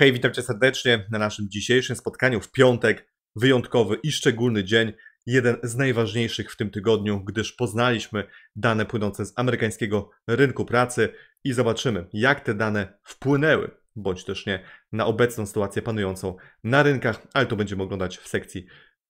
Hej, witam Cię serdecznie na naszym dzisiejszym spotkaniu w piątek. Wyjątkowy i szczególny dzień, jeden z najważniejszych w tym tygodniu, gdyż poznaliśmy dane płynące z amerykańskiego rynku pracy i zobaczymy, jak te dane wpłynęły bądź też nie na obecną sytuację panującą na rynkach, ale to będziemy oglądać w sekcji,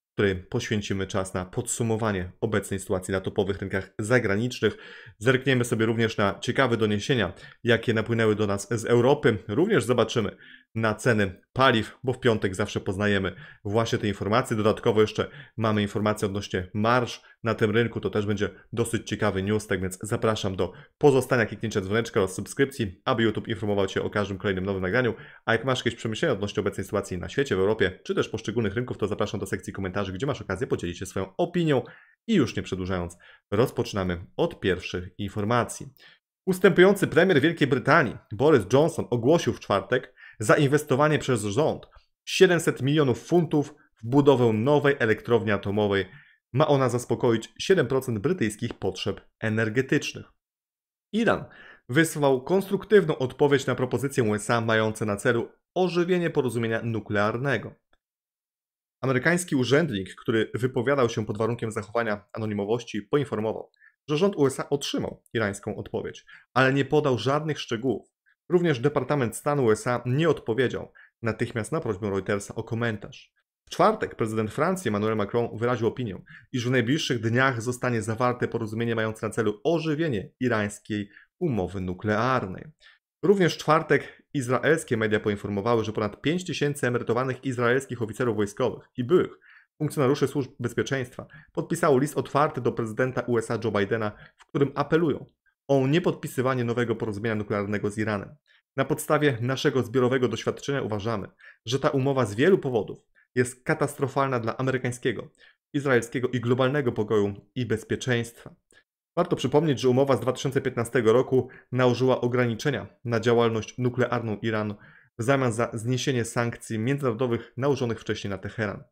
w której poświęcimy czas na podsumowanie obecnej sytuacji na topowych rynkach zagranicznych. Zerkniemy sobie również na ciekawe doniesienia, jakie napłynęły do nas z Europy. Również zobaczymy, na ceny paliw, bo w piątek zawsze poznajemy właśnie te informacje. Dodatkowo jeszcze mamy informacje odnośnie marsz na tym rynku, to też będzie dosyć ciekawy news, tak więc zapraszam do pozostania, kliknięcia dzwoneczka oraz subskrypcji, aby YouTube informował Cię o każdym kolejnym nowym nagraniu. A jak masz jakieś przemyślenia odnośnie obecnej sytuacji na świecie, w Europie, czy też poszczególnych rynków, to zapraszam do sekcji komentarzy, gdzie masz okazję podzielić się swoją opinią. I już nie przedłużając, rozpoczynamy od pierwszych informacji. Ustępujący premier Wielkiej Brytanii Boris Johnson ogłosił w czwartek, zainwestowanie przez rząd 700 milionów funtów w budowę nowej elektrowni atomowej. Ma ona zaspokoić 7% brytyjskich potrzeb energetycznych. Iran wysłał konstruktywną odpowiedź na propozycję USA mające na celu ożywienie porozumienia nuklearnego. Amerykański urzędnik, który wypowiadał się pod warunkiem zachowania anonimowości, poinformował, że rząd USA otrzymał irańską odpowiedź, ale nie podał żadnych szczegółów. Również Departament Stanu USA nie odpowiedział natychmiast na prośbę Reutersa o komentarz. W czwartek prezydent Francji Emmanuel Macron wyraził opinię, iż w najbliższych dniach zostanie zawarte porozumienie mające na celu ożywienie irańskiej umowy nuklearnej. Również w czwartek izraelskie media poinformowały, że ponad 5 tysięcy emerytowanych izraelskich oficerów wojskowych i byłych funkcjonariuszy służb bezpieczeństwa podpisało list otwarty do prezydenta USA Joe Bidena, w którym apelują o niepodpisywanie nowego porozumienia nuklearnego z Iranem. Na podstawie naszego zbiorowego doświadczenia uważamy, że ta umowa z wielu powodów jest katastrofalna dla amerykańskiego, izraelskiego i globalnego pokoju i bezpieczeństwa. Warto przypomnieć, że umowa z 2015 roku nałożyła ograniczenia na działalność nuklearną Iranu w zamian za zniesienie sankcji międzynarodowych nałożonych wcześniej na Teheran.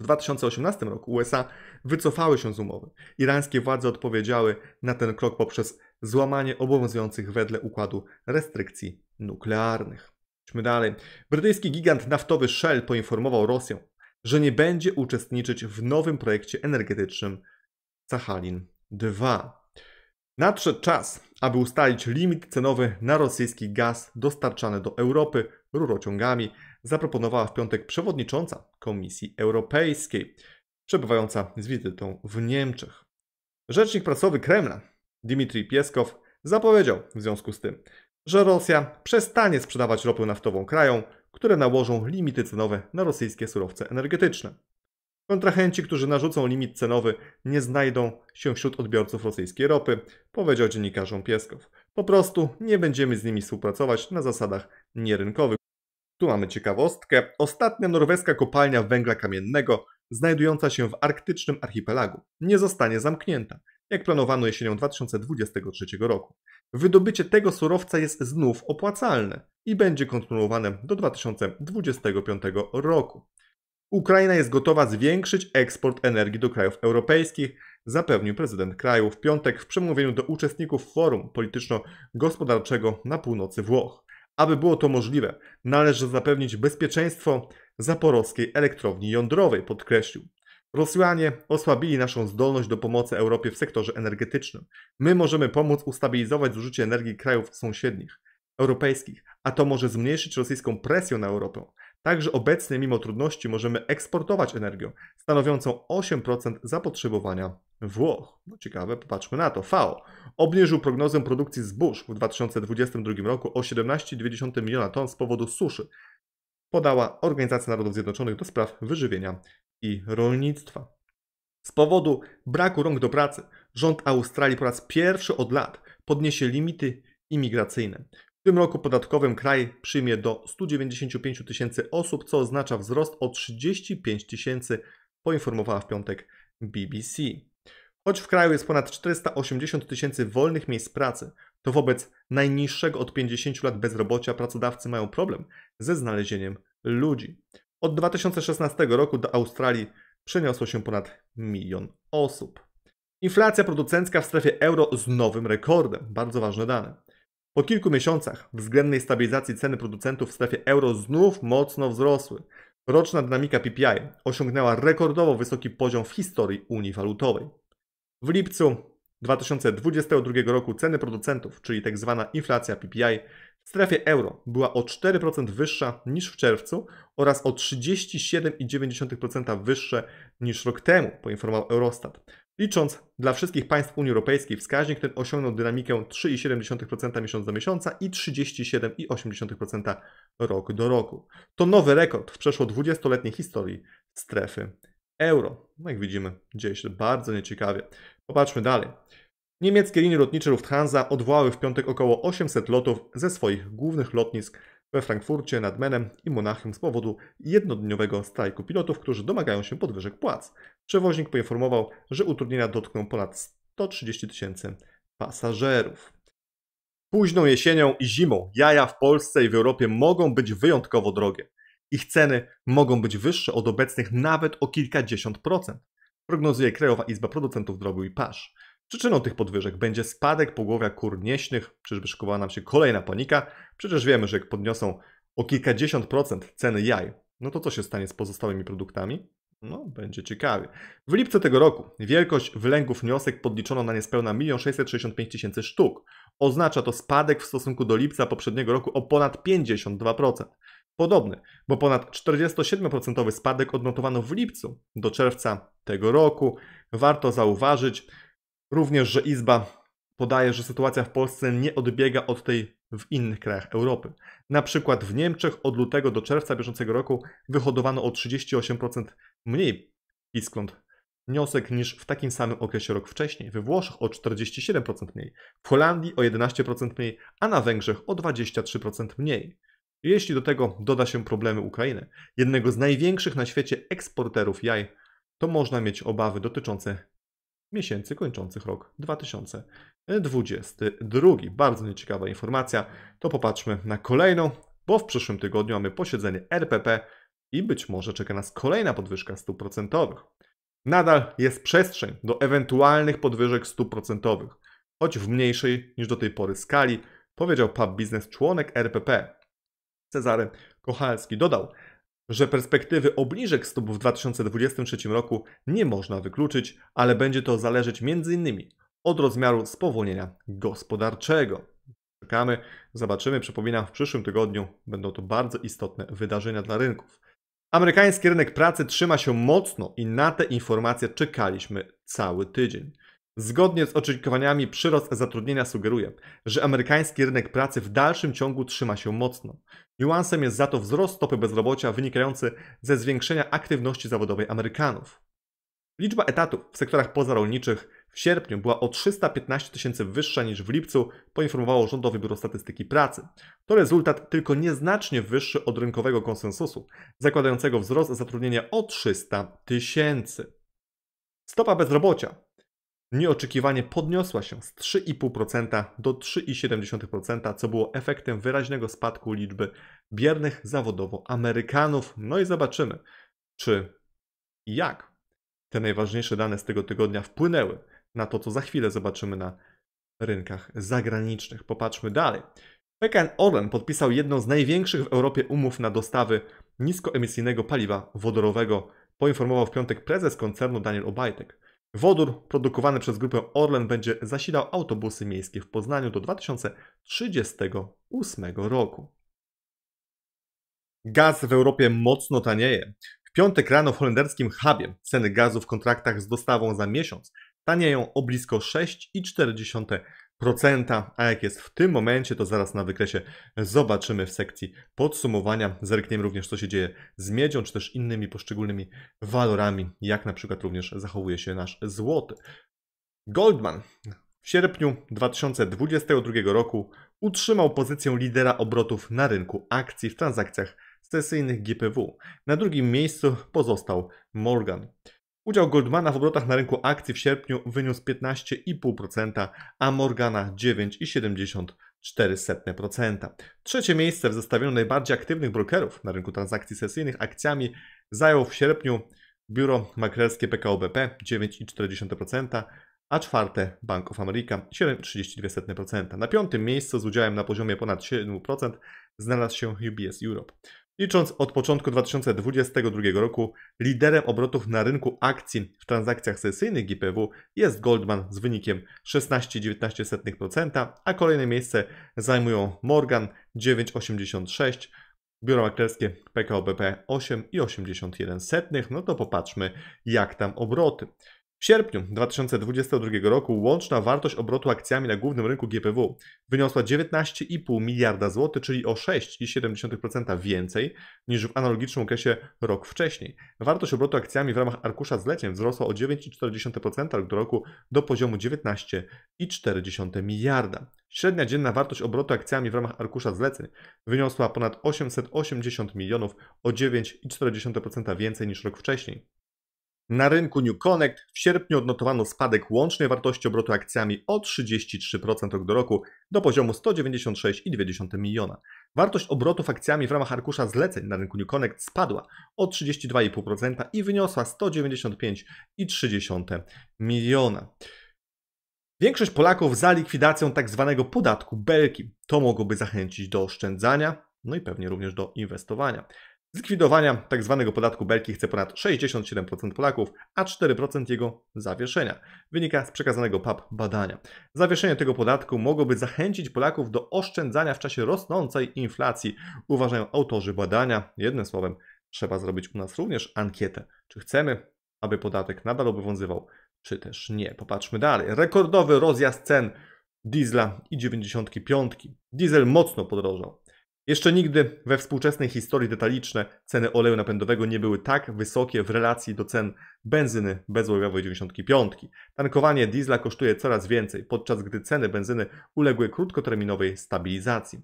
W 2018 roku USA wycofały się z umowy. Irańskie władze odpowiedziały na ten krok poprzez złamanie obowiązujących wedle układu restrykcji nuklearnych. Idźmy dalej. Brytyjski gigant naftowy Shell poinformował Rosję, że nie będzie uczestniczyć w nowym projekcie energetycznym Sahalin 2. Nadszedł czas, aby ustalić limit cenowy na rosyjski gaz dostarczany do Europy rurociągami zaproponowała w piątek przewodnicząca Komisji Europejskiej, przebywająca z wizytą w Niemczech. Rzecznik prasowy Kremla, Dmitrij Pieskow, zapowiedział w związku z tym, że Rosja przestanie sprzedawać ropę naftową krajom, które nałożą limity cenowe na rosyjskie surowce energetyczne. Kontrahenci, którzy narzucą limit cenowy, nie znajdą się wśród odbiorców rosyjskiej ropy, powiedział dziennikarzom Pieskow. Po prostu nie będziemy z nimi współpracować na zasadach nierynkowych. Tu mamy ciekawostkę. Ostatnia norweska kopalnia węgla kamiennego, znajdująca się w arktycznym archipelagu, nie zostanie zamknięta, jak planowano jesienią 2023 roku. Wydobycie tego surowca jest znów opłacalne i będzie kontynuowane do 2025 roku. Ukraina jest gotowa zwiększyć eksport energii do krajów europejskich, zapewnił prezydent kraju w piątek w przemówieniu do uczestników forum polityczno-gospodarczego na północy Włoch. Aby było to możliwe, należy zapewnić bezpieczeństwo zaporowskiej elektrowni jądrowej, podkreślił. Rosjanie osłabili naszą zdolność do pomocy Europie w sektorze energetycznym. My możemy pomóc ustabilizować zużycie energii krajów sąsiednich, europejskich, a to może zmniejszyć rosyjską presję na Europę. Także obecnie, mimo trudności, możemy eksportować energię, stanowiącą 8% zapotrzebowania Włoch. No ciekawe, popatrzmy na to. FAO obniżył prognozę produkcji zbóż w 2022 roku o 17,2 miliona ton z powodu suszy, podała Organizacja Narodów Zjednoczonych do spraw wyżywienia i rolnictwa. Z powodu braku rąk do pracy rząd Australii po raz pierwszy od lat podniesie limity imigracyjne. W tym roku podatkowym kraj przyjmie do 195 tysięcy osób, co oznacza wzrost o 35 tysięcy, poinformowała w piątek BBC. Choć w kraju jest ponad 480 tysięcy wolnych miejsc pracy, to wobec najniższego od 50 lat bezrobocia pracodawcy mają problem ze znalezieniem ludzi. Od 2016 roku do Australii przeniosło się ponad milion osób. Inflacja producencka w strefie euro z nowym rekordem. Bardzo ważne dane. Po kilku miesiącach względnej stabilizacji ceny producentów w strefie euro znów mocno wzrosły. Roczna dynamika PPI osiągnęła rekordowo wysoki poziom w historii Unii Walutowej. W lipcu 2022 roku ceny producentów, czyli tzw. Tak inflacja PPI, w strefie euro była o 4% wyższa niż w czerwcu oraz o 37,9% wyższe niż rok temu, poinformował Eurostat. Licząc dla wszystkich państw Unii Europejskiej wskaźnik ten osiągnął dynamikę 3,7% miesiąc do miesiąca i 37,8% rok do roku. To nowy rekord w przeszło 20-letniej historii strefy euro. No jak widzimy, dzieje się bardzo nieciekawie. Popatrzmy dalej. Niemieckie linie lotnicze Lufthansa odwołały w piątek około 800 lotów ze swoich głównych lotnisk we Frankfurcie nad Menem i Monachium z powodu jednodniowego strajku pilotów, którzy domagają się podwyżek płac. Przewoźnik poinformował, że utrudnienia dotkną ponad 130 tysięcy pasażerów. Późną jesienią i zimą jaja w Polsce i w Europie mogą być wyjątkowo drogie. Ich ceny mogą być wyższe od obecnych nawet o kilkadziesiąt procent, prognozuje Krajowa Izba Producentów Drogu i Pasz. Przyczyną tych podwyżek będzie spadek pogłowia kur nieśnych, czyżby szykowała nam się kolejna panika, przecież wiemy, że jak podniosą o kilkadziesiąt procent ceny jaj, no to co się stanie z pozostałymi produktami? No, będzie ciekawie. W lipcu tego roku wielkość wylęgów niosek podliczono na niespełna 1 665 000 sztuk. Oznacza to spadek w stosunku do lipca poprzedniego roku o ponad 52%. Podobny, bo ponad 47% spadek odnotowano w lipcu do czerwca tego roku. Warto zauważyć, również, że Izba podaje, że sytuacja w Polsce nie odbiega od tej w innych krajach Europy. Na przykład w Niemczech od lutego do czerwca bieżącego roku wyhodowano o 38% mniej piskląt wniosek niż w takim samym okresie rok wcześniej. We Włoszech o 47% mniej, w Holandii o 11% mniej, a na Węgrzech o 23% mniej. Jeśli do tego doda się problemy Ukrainy, jednego z największych na świecie eksporterów jaj, to można mieć obawy dotyczące miesięcy kończących rok 2022. Bardzo nieciekawa informacja. To popatrzmy na kolejną, bo w przyszłym tygodniu mamy posiedzenie RPP i być może czeka nas kolejna podwyżka stóp procentowych. Nadal jest przestrzeń do ewentualnych podwyżek stóp procentowych, choć w mniejszej niż do tej pory skali, powiedział pub biznes członek RPP. Cezary Kochalski dodał, że perspektywy obniżek stóp w 2023 roku nie można wykluczyć, ale będzie to zależeć m.in. od rozmiaru spowolnienia gospodarczego. Czekamy, zobaczymy, przypominam, w przyszłym tygodniu będą to bardzo istotne wydarzenia dla rynków. Amerykański rynek pracy trzyma się mocno i na te informacje czekaliśmy cały tydzień. Zgodnie z oczekiwaniami przyrost zatrudnienia sugeruje, że amerykański rynek pracy w dalszym ciągu trzyma się mocno. Niuansem jest za to wzrost stopy bezrobocia wynikający ze zwiększenia aktywności zawodowej Amerykanów. Liczba etatów w sektorach pozarolniczych w sierpniu była o 315 tysięcy wyższa niż w lipcu, poinformowało Rządowe Biuro Statystyki Pracy. To rezultat tylko nieznacznie wyższy od rynkowego konsensusu, zakładającego wzrost zatrudnienia o 300 tysięcy. Stopa bezrobocia Nieoczekiwanie podniosła się z 3,5% do 3,7%, co było efektem wyraźnego spadku liczby biernych zawodowo Amerykanów. No i zobaczymy, czy i jak te najważniejsze dane z tego tygodnia wpłynęły na to, co za chwilę zobaczymy na rynkach zagranicznych. Popatrzmy dalej. PKN Orlen podpisał jedną z największych w Europie umów na dostawy niskoemisyjnego paliwa wodorowego, poinformował w piątek prezes koncernu Daniel Obajtek. Wodór produkowany przez grupę Orlen będzie zasilał autobusy miejskie w Poznaniu do 2038 roku. Gaz w Europie mocno tanieje. W piątek rano w holenderskim hubie ceny gazu w kontraktach z dostawą za miesiąc tanieją o blisko 6,4 procenta, a jak jest w tym momencie, to zaraz na wykresie zobaczymy w sekcji podsumowania. Zerkniemy również, co się dzieje z miedzią, czy też innymi poszczególnymi walorami, jak na przykład również zachowuje się nasz złoty. Goldman w sierpniu 2022 roku utrzymał pozycję lidera obrotów na rynku akcji w transakcjach sesyjnych GPW. Na drugim miejscu pozostał Morgan. Udział Goldmana w obrotach na rynku akcji w sierpniu wyniósł 15,5%, a Morgana 9,74%. Trzecie miejsce w zestawieniu najbardziej aktywnych brokerów na rynku transakcji sesyjnych akcjami zajął w sierpniu biuro maklerskie PKO BP 9,4%, a czwarte Bank of America 7,32%. Na piątym miejscu z udziałem na poziomie ponad 7% znalazł się UBS Europe. Licząc od początku 2022 roku, liderem obrotów na rynku akcji w transakcjach sesyjnych GPW jest Goldman z wynikiem 16,19%, a kolejne miejsce zajmują Morgan 9,86%, biuro maklerskie PKO BP 8,81. No to popatrzmy, jak tam obroty. W sierpniu 2022 roku łączna wartość obrotu akcjami na głównym rynku GPW wyniosła 19,5 miliarda złotych, czyli o 6,7% więcej niż w analogicznym okresie rok wcześniej. Wartość obrotu akcjami w ramach arkusza zleceń wzrosła o 9,4% rok do roku do poziomu 19,4 miliarda. Średnia dzienna wartość obrotu akcjami w ramach arkusza zleceń wyniosła ponad 880 milionów o 9,4% więcej niż rok wcześniej. Na rynku New Connect w sierpniu odnotowano spadek łącznej wartości obrotu akcjami o 33% rok do roku do poziomu 196,2 miliona. Wartość obrotów akcjami w ramach arkusza zleceń na rynku New Connect spadła o 32,5% i wyniosła 195,3 miliona. Większość Polaków za likwidacją tzw. Tak podatku Belki. To mogłoby zachęcić do oszczędzania, no i pewnie również do inwestowania. Zlikwidowania tzw. Tak podatku Belki chce ponad 67% Polaków, a 4% jego zawieszenia. Wynika z przekazanego PAP badania. Zawieszenie tego podatku mogłoby zachęcić Polaków do oszczędzania w czasie rosnącej inflacji, uważają autorzy badania. Jednym słowem, trzeba zrobić u nas również ankietę, czy chcemy, aby podatek nadal obowiązywał, czy też nie. Popatrzmy dalej. Rekordowy rozjazd cen diesla i 95. Diesel mocno podrożał. Jeszcze nigdy we współczesnej historii detaliczne ceny oleju napędowego nie były tak wysokie w relacji do cen benzyny bezołojowej 95. Tankowanie diesla kosztuje coraz więcej, podczas gdy ceny benzyny uległy krótkoterminowej stabilizacji.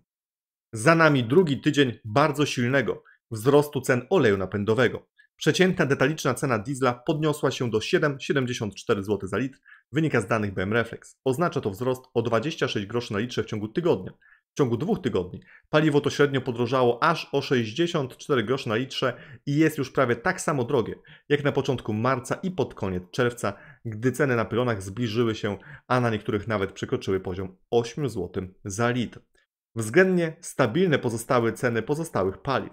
Za nami drugi tydzień bardzo silnego wzrostu cen oleju napędowego. Przeciętna detaliczna cena diesla podniosła się do 7,74 zł za litr, wynika z danych BM Reflex. Oznacza to wzrost o 26 groszy na litrze w ciągu tygodnia. W ciągu dwóch tygodni paliwo to średnio podrożało aż o 64 grosz na litrze i jest już prawie tak samo drogie jak na początku marca i pod koniec czerwca, gdy ceny na pylonach zbliżyły się, a na niektórych nawet przekroczyły poziom 8 zł za litr. Względnie stabilne pozostały ceny pozostałych paliw.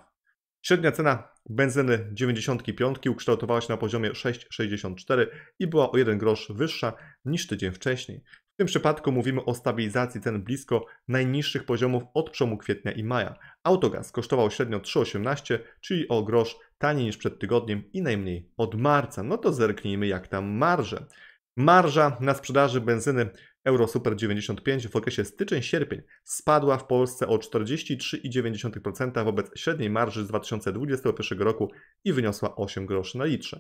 Średnia cena benzyny 95 ukształtowała się na poziomie 6,64 i była o 1 grosz wyższa niż tydzień wcześniej. W tym przypadku mówimy o stabilizacji cen blisko najniższych poziomów od przełomu kwietnia i maja. Autogaz kosztował średnio 3,18, czyli o grosz taniej niż przed tygodniem i najmniej od marca. No to zerknijmy jak tam marże. Marża na sprzedaży benzyny Euro Super 95 w okresie styczeń-sierpień spadła w Polsce o 43,9% wobec średniej marży z 2021 roku i wyniosła 8 groszy na litrze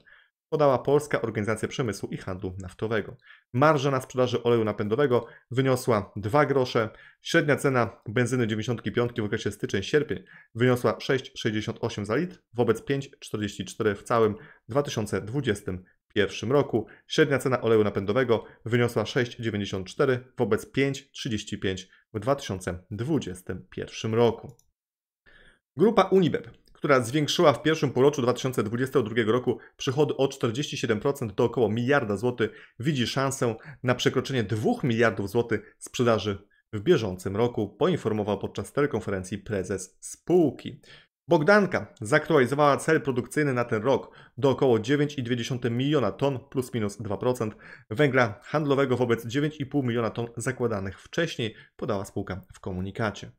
podała Polska Organizacja Przemysłu i Handlu Naftowego. Marża na sprzedaży oleju napędowego wyniosła 2 grosze, średnia cena benzyny 95 w okresie styczeń-sierpień wyniosła 6,68 za litr wobec 5,44 w całym 2021 roku. Średnia cena oleju napędowego wyniosła 6,94 wobec 5,35 w 2021 roku. Grupa Unibeb która zwiększyła w pierwszym półroczu 2022 roku przychody o 47% do około miliarda złotych, widzi szansę na przekroczenie 2 miliardów złotych sprzedaży w bieżącym roku, poinformował podczas telekonferencji prezes spółki. Bogdanka zaktualizowała cel produkcyjny na ten rok do około 9,2 miliona ton plus minus 2% węgla handlowego wobec 9,5 miliona ton zakładanych wcześniej, podała spółka w komunikacie.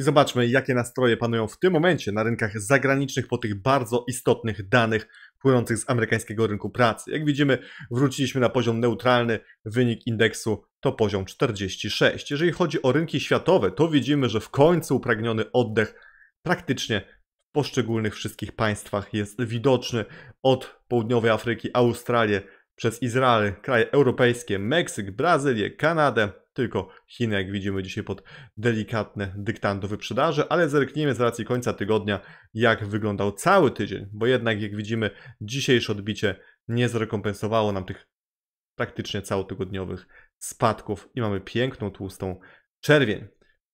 I zobaczmy, jakie nastroje panują w tym momencie na rynkach zagranicznych po tych bardzo istotnych danych płynących z amerykańskiego rynku pracy. Jak widzimy, wróciliśmy na poziom neutralny, wynik indeksu to poziom 46. Jeżeli chodzi o rynki światowe, to widzimy, że w końcu upragniony oddech praktycznie w poszczególnych wszystkich państwach jest widoczny od południowej Afryki, Australię, przez Izrael, kraje europejskie, Meksyk, Brazylię, Kanadę, tylko Chiny, jak widzimy dzisiaj pod delikatne dyktando wyprzedaży, ale zerknijmy z racji końca tygodnia, jak wyglądał cały tydzień, bo jednak jak widzimy dzisiejsze odbicie nie zrekompensowało nam tych praktycznie całotygodniowych spadków i mamy piękną, tłustą czerwień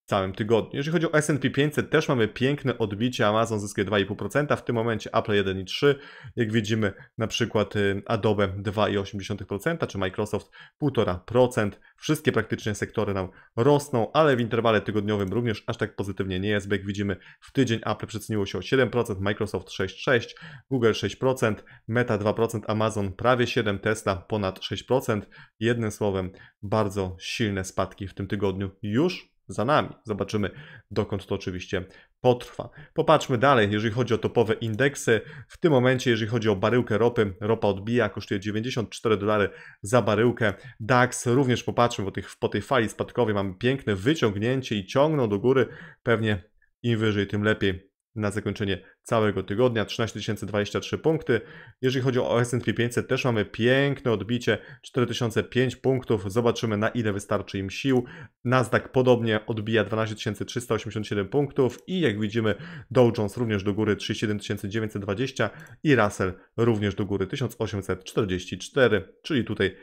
całym tygodniu. Jeżeli chodzi o S&P 500, też mamy piękne odbicie. Amazon zyskuje 2,5%, w tym momencie Apple 1,3%. Jak widzimy na przykład y, Adobe 2,8%, czy Microsoft 1,5%. Wszystkie praktycznie sektory nam rosną, ale w interwale tygodniowym również aż tak pozytywnie nie jest, bo jak widzimy w tydzień Apple przeceniło się o 7%, Microsoft 6,6%, Google 6%, Meta 2%, Amazon prawie 7%, Tesla ponad 6%. Jednym słowem bardzo silne spadki w tym tygodniu już za nami. Zobaczymy, dokąd to oczywiście potrwa. Popatrzmy dalej, jeżeli chodzi o topowe indeksy. W tym momencie, jeżeli chodzi o baryłkę ropy, ropa odbija, kosztuje 94 dolary za baryłkę. DAX również popatrzmy, bo tych, po tej fali spadkowej mamy piękne wyciągnięcie i ciągną do góry pewnie im wyżej, tym lepiej na zakończenie całego tygodnia 13 023 punkty. Jeżeli chodzi o S&P 500 też mamy piękne odbicie 4005 punktów. Zobaczymy na ile wystarczy im sił. Nasdaq podobnie odbija 12 387 punktów i jak widzimy Dow Jones również do góry 37 920 i Russell również do góry 1844, czyli tutaj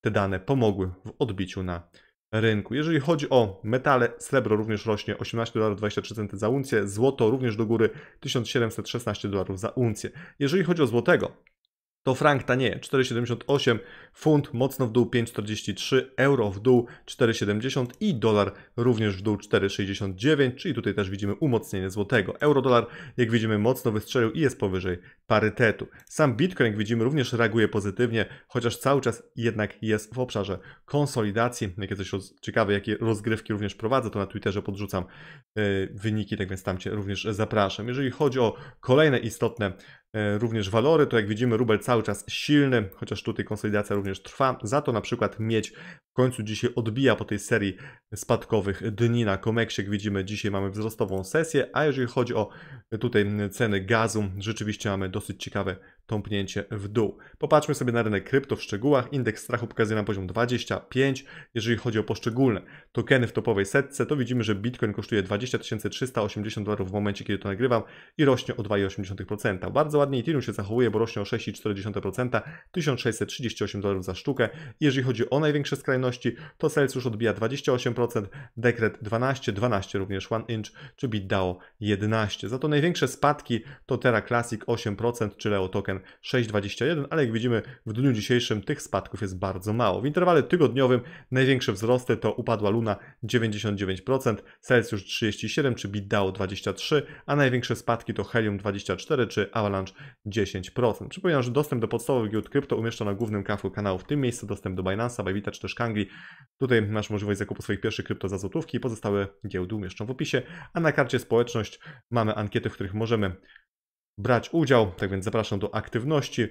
te dane pomogły w odbiciu na rynku. Jeżeli chodzi o metale, srebro również rośnie 18 dolarów 23 centy za uncję, złoto również do góry 1716 dolarów za uncję. Jeżeli chodzi o złotego, to frank tanieje 4,78, funt mocno w dół 5,43, euro w dół 4,70 i dolar również w dół 4,69, czyli tutaj też widzimy umocnienie złotego. Euro-dolar jak widzimy mocno wystrzelił i jest powyżej parytetu. Sam Bitcoin jak widzimy również reaguje pozytywnie, chociaż cały czas jednak jest w obszarze konsolidacji. Jak jesteś ciekawe, jakie rozgrywki również prowadzę, to na Twitterze podrzucam yy, wyniki, tak więc tam Cię również zapraszam. Jeżeli chodzi o kolejne istotne E, również walory, to jak widzimy rubel cały czas silny, chociaż tutaj konsolidacja również trwa, za to na przykład miedź w końcu dzisiaj odbija po tej serii spadkowych dni na Komeksie. Jak widzimy, dzisiaj mamy wzrostową sesję, a jeżeli chodzi o tutaj ceny gazu, rzeczywiście mamy dosyć ciekawe tąpnięcie w dół. Popatrzmy sobie na rynek krypto w szczegółach. Indeks strachu pokazuje nam poziom 25. Jeżeli chodzi o poszczególne tokeny w topowej setce, to widzimy, że Bitcoin kosztuje 20 380 dolarów w momencie, kiedy to nagrywam i rośnie o 2,8%. Bardzo ładnie Ethereum się zachowuje, bo rośnie o 6,4%, 1638 dolarów za sztukę. Jeżeli chodzi o największe skrajne to Sales już odbija 28%, Dekret 12, 12 również One Inch, czy BitDAO 11. Za to największe spadki to Terra Classic 8%, czy Leo Token 6,21, ale jak widzimy w dniu dzisiejszym tych spadków jest bardzo mało. W interwale tygodniowym największe wzrosty to upadła Luna 99%, Celsius już 37, czy BitDAO 23, a największe spadki to Helium 24, czy Avalanche 10%. Przypominam, że dostęp do podstawowych giełd krypto umieszczono na głównym kafu kanału. W tym miejscu dostęp do Binance'a, Bybita czy też Kanga Anglii. Tutaj masz możliwość zakupu swoich pierwszych krypto za złotówki. Pozostałe giełdy umieszczą w opisie. A na karcie społeczność mamy ankiety, w których możemy brać udział. Tak więc zapraszam do aktywności.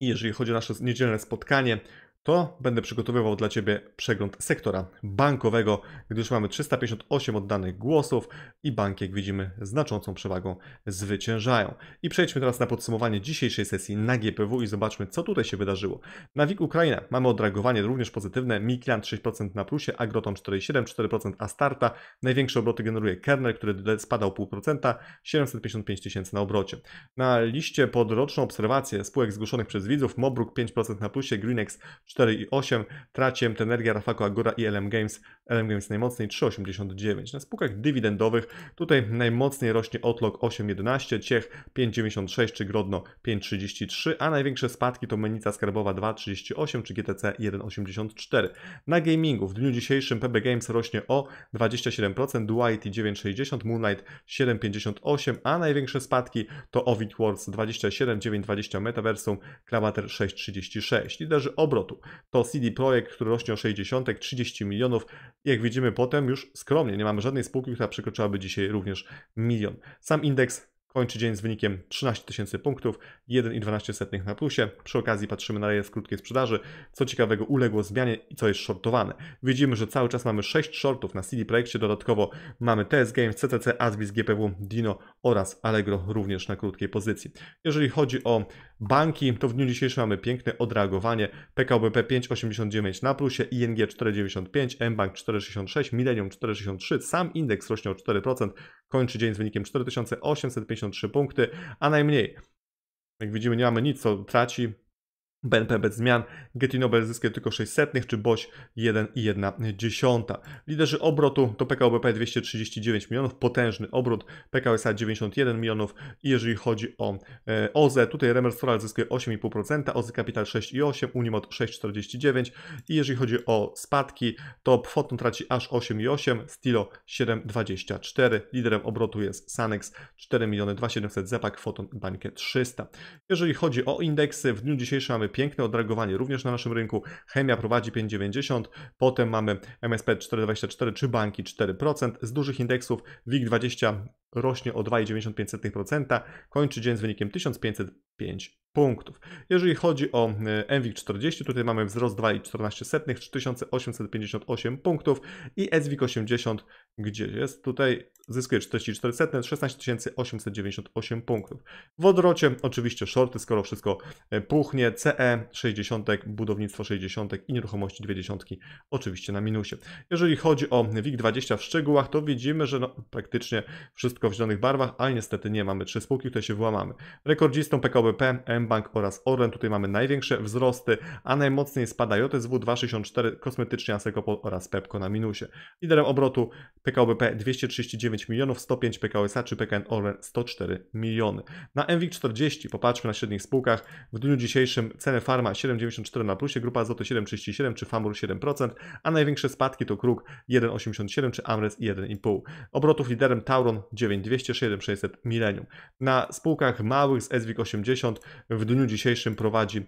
I jeżeli chodzi o nasze niedzielne spotkanie, to będę przygotowywał dla Ciebie przegląd sektora bankowego, gdyż mamy 358 oddanych głosów i banki, jak widzimy, znaczącą przewagą zwyciężają. I przejdźmy teraz na podsumowanie dzisiejszej sesji na GPW i zobaczmy, co tutaj się wydarzyło. Na WIG Ukraina mamy odreagowanie również pozytywne, Miklian 6% na plusie, Agroton 4,7, 4% Astarta. Największe obroty generuje Kernel, który spadał 0,5%, 755 tysięcy na obrocie. Na liście roczną obserwację spółek zgłoszonych przez widzów, Mobruk 5% na plusie, Greenex 4,8. traciem. MT Energia, Rafako Agora i LM Games. LM Games najmocniej 3,89. Na spółkach dywidendowych tutaj najmocniej rośnie Otlok 8,11, Ciech 5,96 czy Grodno 5,33, a największe spadki to Menica Skarbowa 2,38 czy GTC 1,84. Na gamingu w dniu dzisiejszym PB Games rośnie o 27%, Duality 9,60, Moonlight 7,58, a największe spadki to Ovid Wars 27, 9,20 Metaversum, Krabater 6,36. Liderzy obrotu to CD Projekt, który rośnie o 60, 30 milionów. Jak widzimy potem już skromnie, nie mamy żadnej spółki, która przekroczyłaby dzisiaj również milion. Sam indeks Kończy dzień z wynikiem 13 tysięcy punktów, 1,12 na plusie. Przy okazji patrzymy na rejestr krótkiej sprzedaży, co ciekawego uległo zmianie i co jest shortowane. Widzimy, że cały czas mamy 6 shortów na CD Projekcie, dodatkowo mamy TS Games, CCC, Asbis, GPW, Dino oraz Allegro również na krótkiej pozycji. Jeżeli chodzi o banki, to w dniu dzisiejszym mamy piękne odreagowanie. PKBP 5,89 na plusie, ING 4,95, MBank 4,66, Millennium 4,63, sam indeks rośnie o 4%, kończy dzień z wynikiem 4853 punkty, a najmniej. Jak widzimy, nie mamy nic, co traci. BNP bez zmian, Getty Nobel zyskuje tylko 600, czy BOŚ 1,1. Liderzy obrotu to PKO BP 239 milionów, potężny obrót, PKO SA 91 milionów i jeżeli chodzi o e, OZE, tutaj Remers Floral zyskuje 8,5%, OZE Capital 6,8, Unimod 6,49 i jeżeli chodzi o spadki, to Pfoton traci aż 8,8, Stilo 7,24, liderem obrotu jest Sanex 4 miliony 2,700, Zepak, Foton, Bańkę 300. Jeżeli chodzi o indeksy, w dniu dzisiejszym mamy piękne odreagowanie również na naszym rynku. Chemia prowadzi 5,90, potem mamy MSP 4,24 czy banki 4%. Z dużych indeksów WIG20 rośnie o 2,95%, kończy dzień z wynikiem 1505 punktów. Jeżeli chodzi o MWIG e, 40, tutaj mamy wzrost 2,14, 3858 punktów i SWIG 80, gdzie jest, tutaj zyskuje 44 16898 punktów. W odrocie oczywiście shorty, skoro wszystko e, puchnie, CE 60, budownictwo 60 i nieruchomości 20, oczywiście na minusie. Jeżeli chodzi o WIG 20 w szczegółach, to widzimy, że no, praktycznie wszystko w zielonych barwach, ale niestety nie mamy trzy spółki, które się włamamy. Rekordzistą PKBP, mBank oraz Orlen, tutaj mamy największe wzrosty, a najmocniej spada JSW 2,64, kosmetycznie Asekopol oraz Pepco na minusie. Liderem obrotu PKBP 239 milionów, 105 PKSA czy PKN Orlen 104 miliony. Na MWIG40 popatrzmy na średnich spółkach. W dniu dzisiejszym ceny Farma 7,94 na plusie, Grupa Azoty 7,37 czy Famur 7%, a największe spadki to Kruk 1,87 czy Amres 1,5. Obrotów liderem Tauron 9 209 207 600 Na spółkach małych z SWIG 80 w dniu dzisiejszym prowadzi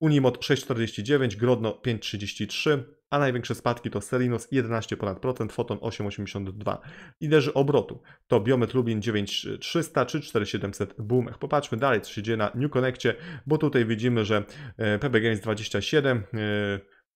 Unimod 6,49, Grodno 5,33, a największe spadki to Serinos 11 ponad procent, Foton 8,82. Liderzy obrotu to Biomet Lubin 9300 czy 4700 Boomech. Popatrzmy dalej, co się dzieje na New Connectie, bo tutaj widzimy, że e, PBG 27,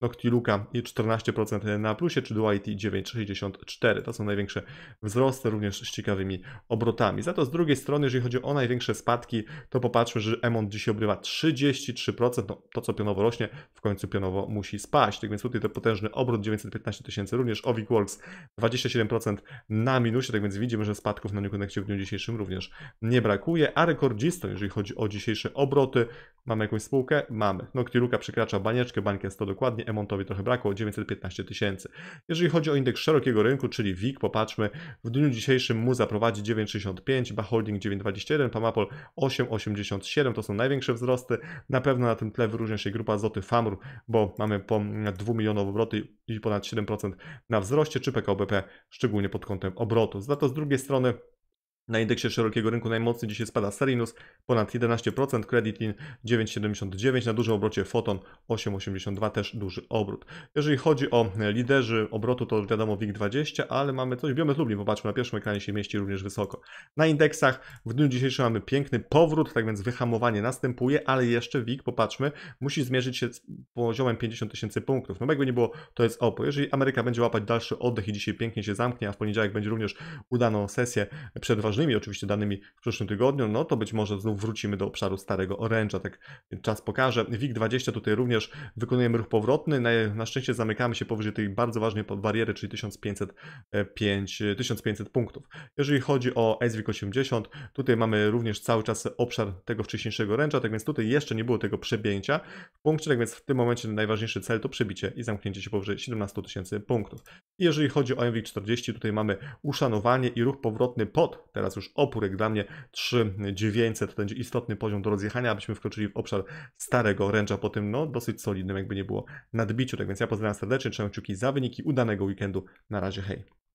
Noctiluca 14% na plusie, czy Duality 9,64. To są największe wzrosty, również z ciekawymi obrotami. Za to z drugiej strony, jeżeli chodzi o największe spadki, to popatrzmy, że Emon dzisiaj obrywa 33%. No, to, co pionowo rośnie, w końcu pionowo musi spaść. Tak więc tutaj to potężny obrót 915 tysięcy. Również Ovic Works 27% na minusie. Tak więc widzimy, że spadków na NewConnectie w dniu dzisiejszym również nie brakuje. A rekordzistą, jeżeli chodzi o dzisiejsze obroty, mamy jakąś spółkę? Mamy. Noctiluca przekracza banieczkę, bańkę 100 dokładnie. Emontowi trochę brakło, 915 tysięcy. Jeżeli chodzi o indeks szerokiego rynku, czyli WIG, popatrzmy, w dniu dzisiejszym mu prowadzi 9,65, Baholding 9,21, Pamapol 8,87, to są największe wzrosty. Na pewno na tym tle wyróżnia się grupa Zoty Famr, bo mamy po 2 milionów obroty i ponad 7% na wzroście, czy PKBP szczególnie pod kątem obrotu. Za to z drugiej strony na indeksie szerokiego rynku najmocniej dzisiaj spada Serinus ponad 11%, Creditin 9,79, na dużym obrocie Foton 8,82, też duży obrót. Jeżeli chodzi o e, liderzy obrotu, to wiadomo WIG20, ale mamy coś, Biomet lubi, popatrzmy, na pierwszym ekranie się mieści również wysoko. Na indeksach w dniu dzisiejszym mamy piękny powrót, tak więc wyhamowanie następuje, ale jeszcze WIG, popatrzmy, musi zmierzyć się z poziomem 50 tysięcy punktów. No jakby nie było, to jest opo. Jeżeli Ameryka będzie łapać dalszy oddech i dzisiaj pięknie się zamknie, a w poniedziałek będzie również udaną sesję przedważenia, ważnymi oczywiście danymi w przyszłym tygodniu, no to być może znów wrócimy do obszaru starego oręża, tak czas pokaże. WIG20 tutaj również wykonujemy ruch powrotny, na, na szczęście zamykamy się powyżej tej bardzo ważnej bariery, czyli 1505, 1500 e, punktów. Jeżeli chodzi o SWIG80, tutaj mamy również cały czas obszar tego wcześniejszego oręża, tak więc tutaj jeszcze nie było tego przebięcia w punkcie, tak więc w tym momencie najważniejszy cel to przebicie i zamknięcie się powyżej 17 tysięcy punktów. I jeżeli chodzi o MWIG40, tutaj mamy uszanowanie i ruch powrotny pod teraz teraz już opór jak dla mnie 3900 to będzie istotny poziom do rozjechania, abyśmy wkroczyli w obszar starego ręcza po tym no dosyć solidnym jakby nie było nadbiciu, tak więc ja pozdrawiam serdecznie, trzymam kciuki za wyniki udanego weekendu, na razie hej.